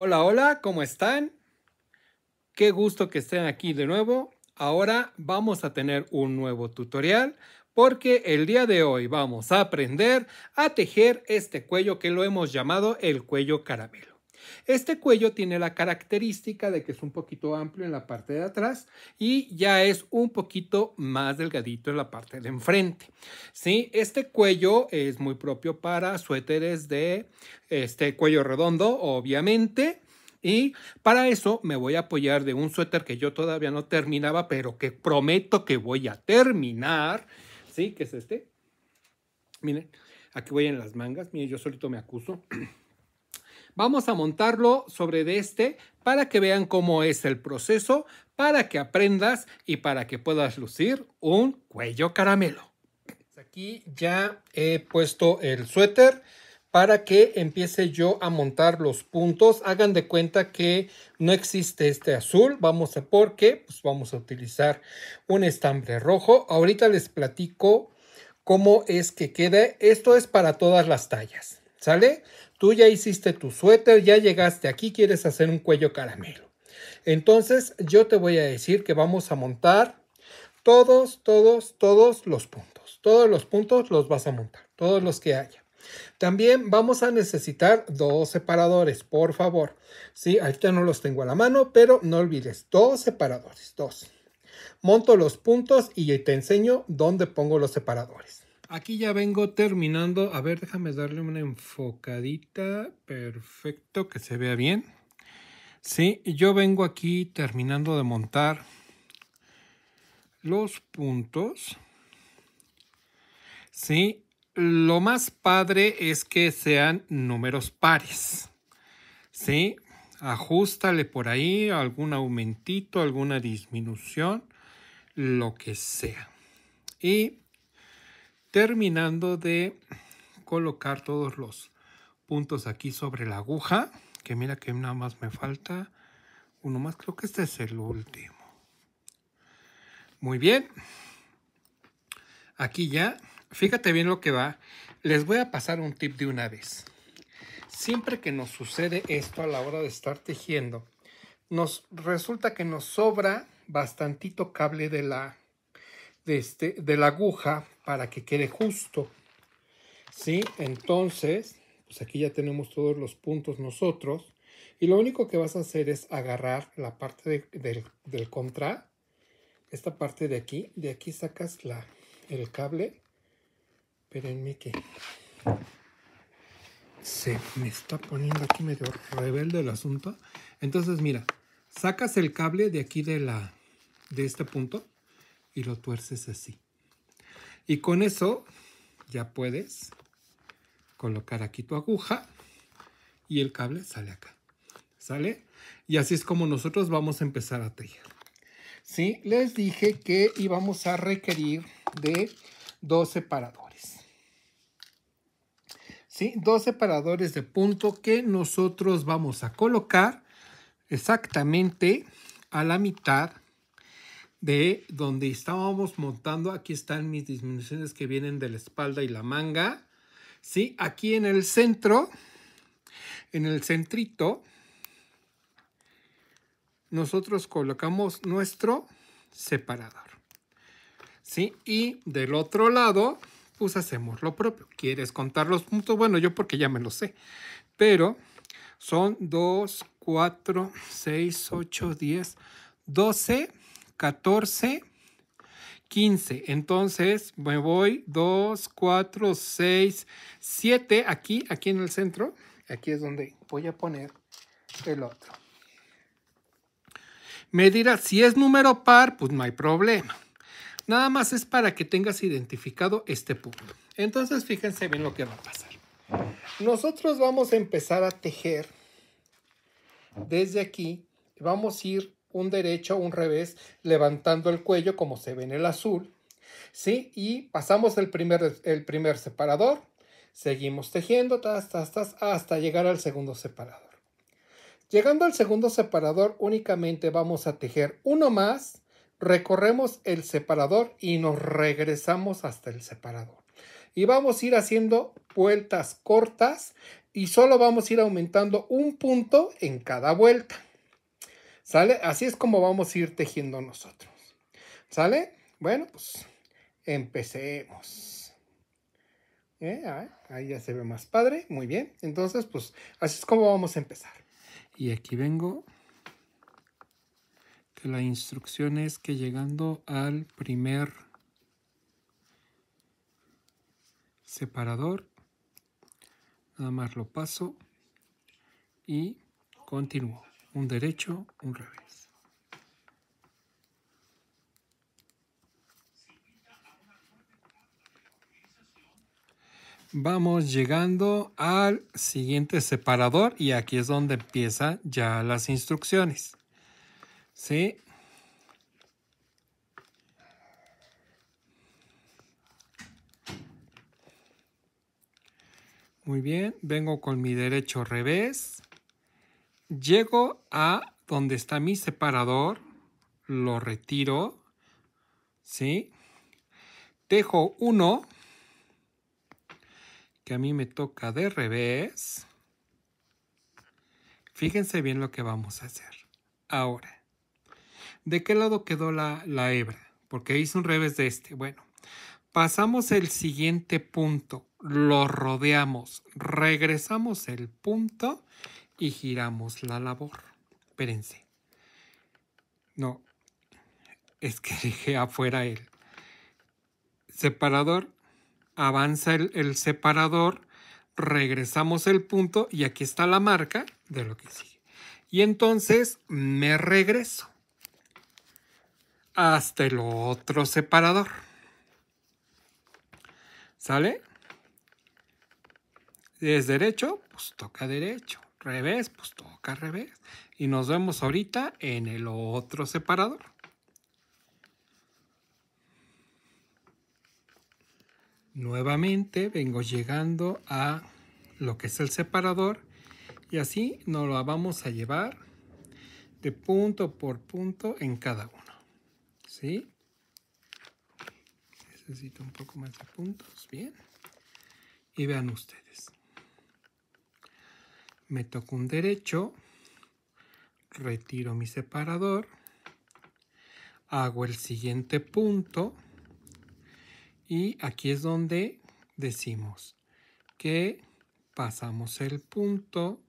Hola, hola, ¿cómo están? Qué gusto que estén aquí de nuevo. Ahora vamos a tener un nuevo tutorial porque el día de hoy vamos a aprender a tejer este cuello que lo hemos llamado el cuello caramelo. Este cuello tiene la característica de que es un poquito amplio en la parte de atrás y ya es un poquito más delgadito en la parte de enfrente. ¿sí? Este cuello es muy propio para suéteres de este cuello redondo, obviamente. Y para eso me voy a apoyar de un suéter que yo todavía no terminaba, pero que prometo que voy a terminar. ¿Sí? Que es este. Miren, aquí voy en las mangas. Miren, yo solito me acuso. Vamos a montarlo sobre de este para que vean cómo es el proceso, para que aprendas y para que puedas lucir un cuello caramelo. Aquí ya he puesto el suéter para que empiece yo a montar los puntos. Hagan de cuenta que no existe este azul. Vamos a porque pues vamos a utilizar un estambre rojo. Ahorita les platico cómo es que quede. Esto es para todas las tallas. ¿Sale? Tú ya hiciste tu suéter, ya llegaste aquí, quieres hacer un cuello caramelo. Entonces yo te voy a decir que vamos a montar todos, todos, todos los puntos. Todos los puntos los vas a montar, todos los que haya. También vamos a necesitar dos separadores, por favor. Sí, ya no los tengo a la mano, pero no olvides, dos separadores, dos. Monto los puntos y te enseño dónde pongo los separadores. Aquí ya vengo terminando. A ver, déjame darle una enfocadita. Perfecto, que se vea bien. Sí, yo vengo aquí terminando de montar los puntos. Sí, lo más padre es que sean números pares. Sí, ajustale por ahí algún aumentito, alguna disminución, lo que sea. Y terminando de colocar todos los puntos aquí sobre la aguja. Que mira que nada más me falta uno más. Creo que este es el último. Muy bien. Aquí ya. Fíjate bien lo que va. Les voy a pasar un tip de una vez. Siempre que nos sucede esto a la hora de estar tejiendo, nos resulta que nos sobra bastantito cable de la de, este, de la aguja para que quede justo. ¿Sí? Entonces, pues aquí ya tenemos todos los puntos nosotros. Y lo único que vas a hacer es agarrar la parte del, contra, esta parte de aquí. De aquí sacas la, el cable. Espérenme que se me está poniendo aquí medio rebelde el asunto. Entonces, mira, sacas el cable de aquí de, la, de este punto y lo tuerces así. Y con eso ya puedes colocar aquí tu aguja y el cable sale acá. ¿Sale? Y así es como nosotros vamos a empezar a tejer. Sí, les dije que íbamos a requerir de dos separadores. Sí, dos separadores de punto que nosotros vamos a colocar exactamente a la mitad de donde estábamos montando. Aquí están mis disminuciones que vienen de la espalda y la manga. ¿Sí? Aquí en el centro, en el centrito, nosotros colocamos nuestro separador. ¿Sí? Y del otro lado, pues hacemos lo propio. ¿Quieres contar los puntos? Bueno, yo porque ya me lo sé. Pero son 2, 4, 6, 8, 10, 12 14, 15. Entonces me voy 2, 4, 6, 7. Aquí, aquí en el centro. Aquí es donde voy a poner el otro. Me dirá, si es número par, pues no hay problema. Nada más es para que tengas identificado este punto. Entonces fíjense bien lo que va a pasar. Nosotros vamos a empezar a tejer desde aquí. Vamos a ir un derecho, un revés, levantando el cuello como se ve en el azul. ¿Sí? Y pasamos el primer, el primer separador, seguimos tejiendo tas, hasta llegar al segundo separador. Llegando al segundo separador únicamente vamos a tejer uno más, recorremos el separador y nos regresamos hasta el separador. Y vamos a ir haciendo vueltas cortas y solo vamos a ir aumentando un punto en cada vuelta. ¿Sale? Así es como vamos a ir tejiendo nosotros. ¿Sale? Bueno, pues empecemos. Eh, ahí ya se ve más padre. Muy bien. Entonces, pues así es como vamos a empezar. Y aquí vengo. Que la instrucción es que llegando al primer separador, nada más lo paso y continúo un derecho, un revés. Vamos llegando al siguiente separador y aquí es donde empiezan ya las instrucciones. ¿Sí? Muy bien, vengo con mi derecho revés. Llego a donde está mi separador, lo retiro, ¿sí? Dejo uno, que a mí me toca de revés. Fíjense bien lo que vamos a hacer. Ahora, ¿de qué lado quedó la, la hebra? Porque hice un revés de este. Bueno, pasamos el siguiente punto, lo rodeamos, regresamos el punto y giramos la labor. Espérense. No, es que dije afuera el separador. Avanza el, el separador, regresamos el punto y aquí está la marca de lo que sigue. Y entonces me regreso hasta el otro separador. ¿Sale? es derecho, pues toca derecho revés, pues toca revés. Y nos vemos ahorita en el otro separador. Nuevamente vengo llegando a lo que es el separador y así nos lo vamos a llevar de punto por punto en cada uno. ¿Sí? Necesito un poco más de puntos. Bien. Y vean ustedes me toco un derecho, retiro mi separador, hago el siguiente punto y aquí es donde decimos que pasamos el punto,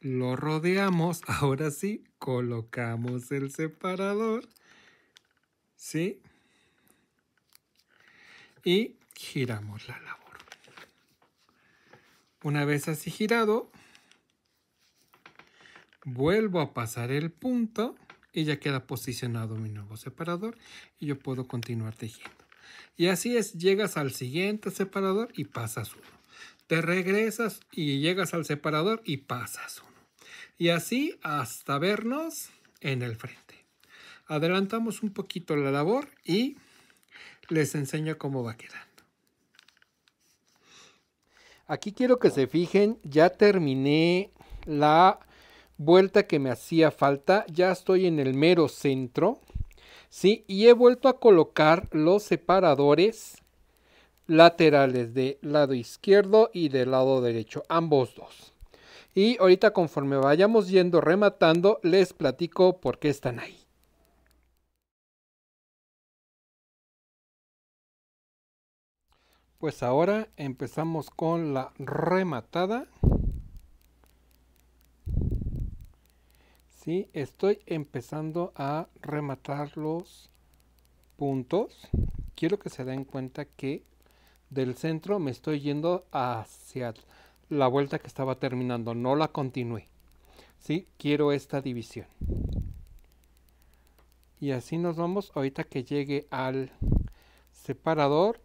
lo rodeamos, ahora sí, colocamos el separador, ¿sí? Y giramos la labor. Una vez así girado, vuelvo a pasar el punto y ya queda posicionado mi nuevo separador y yo puedo continuar tejiendo. Y así es, llegas al siguiente separador y pasas uno. Te regresas y llegas al separador y pasas uno. Y así hasta vernos en el frente. Adelantamos un poquito la labor y les enseño cómo va quedando. Aquí quiero que se fijen, ya terminé la vuelta que me hacía falta, ya estoy en el mero centro, ¿sí? Y he vuelto a colocar los separadores laterales de lado izquierdo y del lado derecho, ambos dos. Y ahorita conforme vayamos yendo rematando, les platico por qué están ahí. Pues ahora empezamos con la rematada. Estoy empezando a rematar los puntos. Quiero que se den cuenta que del centro me estoy yendo hacia la vuelta que estaba terminando, no la continué. ¿sí? Quiero esta división. Y así nos vamos. Ahorita que llegue al separador,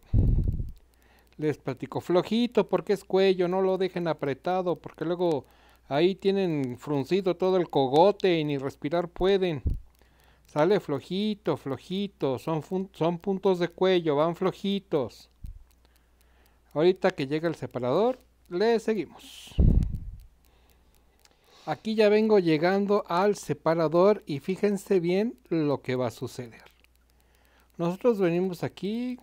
les platico flojito porque es cuello, no lo dejen apretado porque luego Ahí tienen fruncido todo el cogote y ni respirar pueden. Sale flojito, flojito. Son, son puntos de cuello, van flojitos. Ahorita que llega el separador, le seguimos. Aquí ya vengo llegando al separador y fíjense bien lo que va a suceder. Nosotros venimos aquí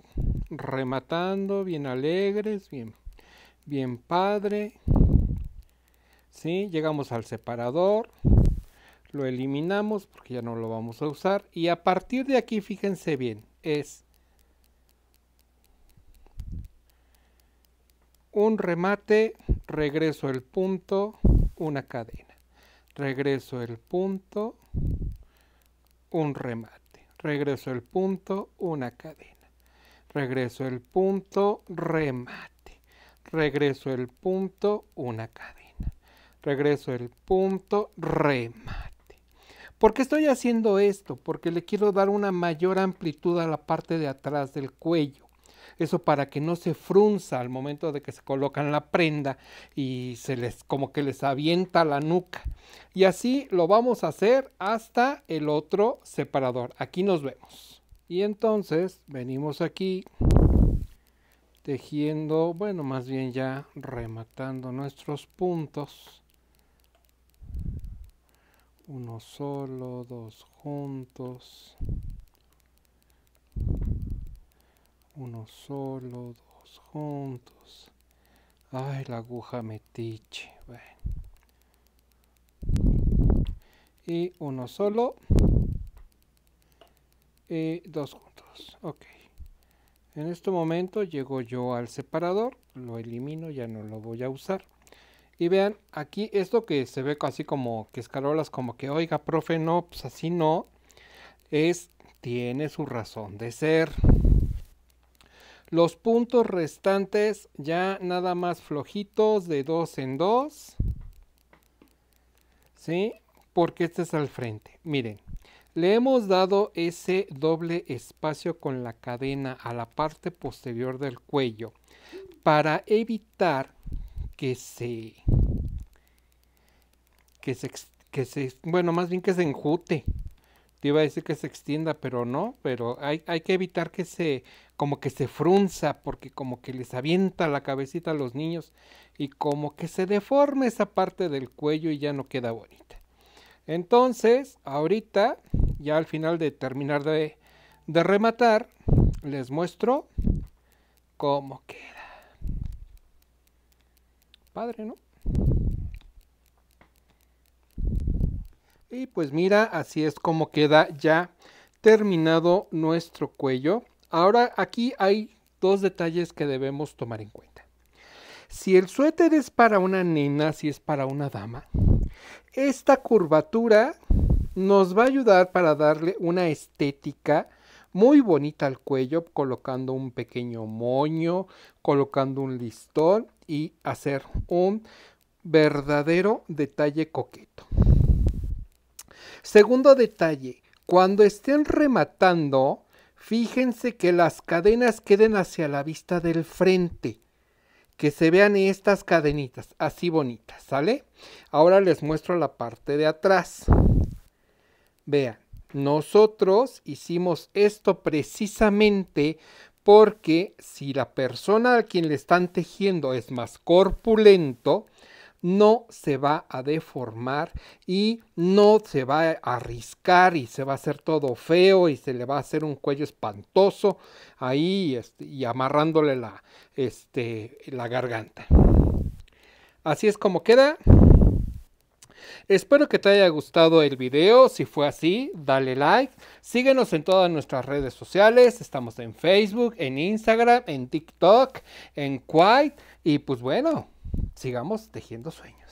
rematando, bien alegres, bien, bien padre. Llegamos al separador, lo eliminamos porque ya no lo vamos a usar y a partir de aquí fíjense bien, es un remate, regreso el punto, una cadena, regreso el punto, un remate, regreso el punto, una cadena, regreso el punto, remate, regreso el punto, una cadena regreso el punto, remate. ¿Por qué estoy haciendo esto? Porque le quiero dar una mayor amplitud a la parte de atrás del cuello. Eso para que no se frunza al momento de que se colocan la prenda y se les como que les avienta la nuca. Y así lo vamos a hacer hasta el otro separador. Aquí nos vemos. Y entonces venimos aquí tejiendo, bueno, más bien ya rematando nuestros puntos uno solo, dos juntos, uno solo, dos juntos. Ay, la aguja metiche. Bueno. Y uno solo y dos juntos. Ok. En este momento llego yo al separador, lo elimino, ya no lo voy a usar. Y vean, aquí esto que se ve así como que escalolas como que, oiga, profe, no, pues así no, es, tiene su razón de ser. Los puntos restantes ya nada más flojitos de dos en dos. ¿Sí? Porque este es al frente. Miren, le hemos dado ese doble espacio con la cadena a la parte posterior del cuello para evitar que se que se, bueno, más bien que se enjute. Te iba a decir que se extienda, pero no, pero hay, que evitar que se, como que se frunza, porque como que les avienta la cabecita a los niños y como que se deforme esa parte del cuello y ya no queda bonita. Entonces, ahorita, ya al final de terminar de, de rematar, les muestro cómo queda. Padre, ¿no? Y pues mira, así es como queda ya terminado nuestro cuello. Ahora aquí hay dos detalles que debemos tomar en cuenta. Si el suéter es para una nena, si es para una dama, esta curvatura nos va a ayudar para darle una estética muy bonita al cuello, colocando un pequeño moño, colocando un listón y hacer un verdadero detalle coqueto. Segundo detalle, cuando estén rematando, fíjense que las cadenas queden hacia la vista del frente. Que se vean estas cadenitas, así bonitas, ¿sale? Ahora les muestro la parte de atrás. Vean, nosotros hicimos esto precisamente porque si la persona a quien le están tejiendo es más corpulento, no se va a deformar y no se va a arriscar y se va a hacer todo feo y se le va a hacer un cuello espantoso ahí este, y amarrándole la, este, la garganta. Así es como queda. Espero que te haya gustado el video. Si fue así, dale like. Síguenos en todas nuestras redes sociales. Estamos en Facebook, en Instagram, en TikTok, en Quite. Y pues bueno, sigamos tejiendo sueños.